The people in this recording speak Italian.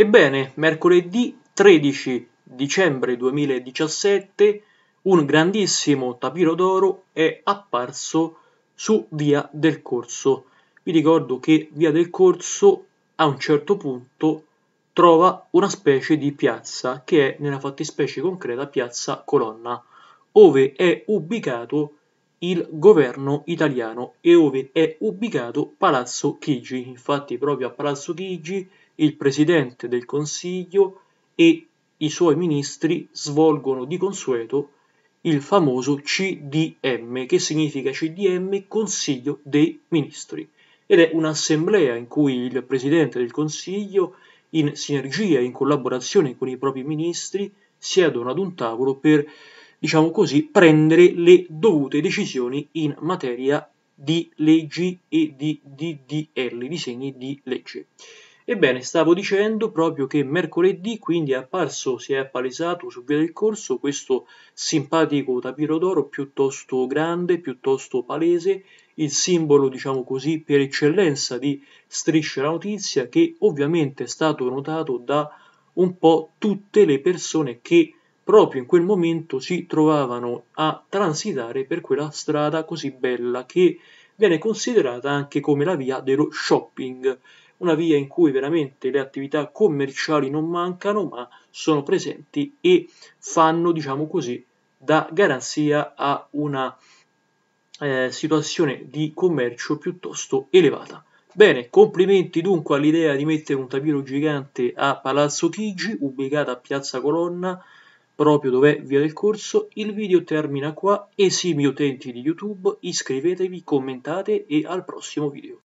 Ebbene, mercoledì 13 dicembre 2017 un grandissimo tapiro d'oro è apparso su Via del Corso. Vi ricordo che Via del Corso a un certo punto trova una specie di piazza che è nella fattispecie concreta piazza Colonna, dove è ubicato il governo italiano e dove è ubicato Palazzo Chigi. Infatti proprio a Palazzo Chigi il Presidente del Consiglio e i suoi ministri svolgono di consueto il famoso CDM, che significa CDM Consiglio dei Ministri, ed è un'assemblea in cui il Presidente del Consiglio, in sinergia e in collaborazione con i propri ministri, siedono ad un tavolo per diciamo così, prendere le dovute decisioni in materia di leggi e di DDL, disegni di legge. Ebbene, stavo dicendo proprio che mercoledì quindi è apparso, si è appalesato su via del corso questo simpatico tapiro d'oro piuttosto grande, piuttosto palese, il simbolo, diciamo così, per eccellenza di Striscia la Notizia, che ovviamente è stato notato da un po' tutte le persone che proprio in quel momento si trovavano a transitare per quella strada così bella che viene considerata anche come la via dello shopping, una via in cui veramente le attività commerciali non mancano ma sono presenti e fanno, diciamo così, da garanzia a una eh, situazione di commercio piuttosto elevata. Bene, complimenti dunque all'idea di mettere un tapiro gigante a Palazzo Chigi, ubicata a Piazza Colonna, Proprio dov'è via del corso, il video termina qua, esimi utenti di YouTube, iscrivetevi, commentate e al prossimo video.